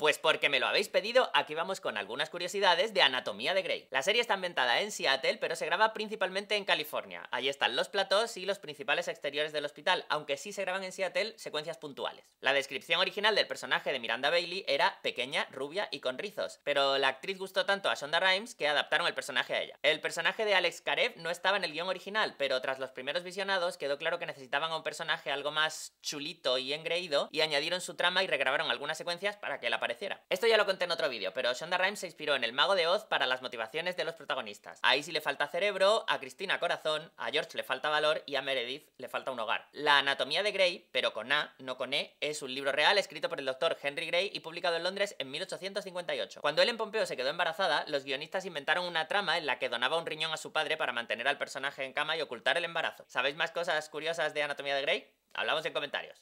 Pues porque me lo habéis pedido, aquí vamos con algunas curiosidades de Anatomía de Grey. La serie está ambientada en Seattle, pero se graba principalmente en California. Allí están los platós y los principales exteriores del hospital, aunque sí se graban en Seattle secuencias puntuales. La descripción original del personaje de Miranda Bailey era pequeña, rubia y con rizos, pero la actriz gustó tanto a Shonda Rhimes que adaptaron el personaje a ella. El personaje de Alex Karev no estaba en el guión original, pero tras los primeros visionados quedó claro que necesitaban a un personaje algo más chulito y engreído, y añadieron su trama y regrabaron algunas secuencias para que la esto ya lo conté en otro vídeo, pero Shonda Rhimes se inspiró en El Mago de Oz para las motivaciones de los protagonistas. A Izzy le falta cerebro, a Cristina corazón, a George le falta valor y a Meredith le falta un hogar. La anatomía de Grey, pero con A, no con E, es un libro real escrito por el doctor Henry Grey y publicado en Londres en 1858. Cuando Ellen Pompeo se quedó embarazada, los guionistas inventaron una trama en la que donaba un riñón a su padre para mantener al personaje en cama y ocultar el embarazo. ¿Sabéis más cosas curiosas de Anatomía de Grey? Hablamos en comentarios.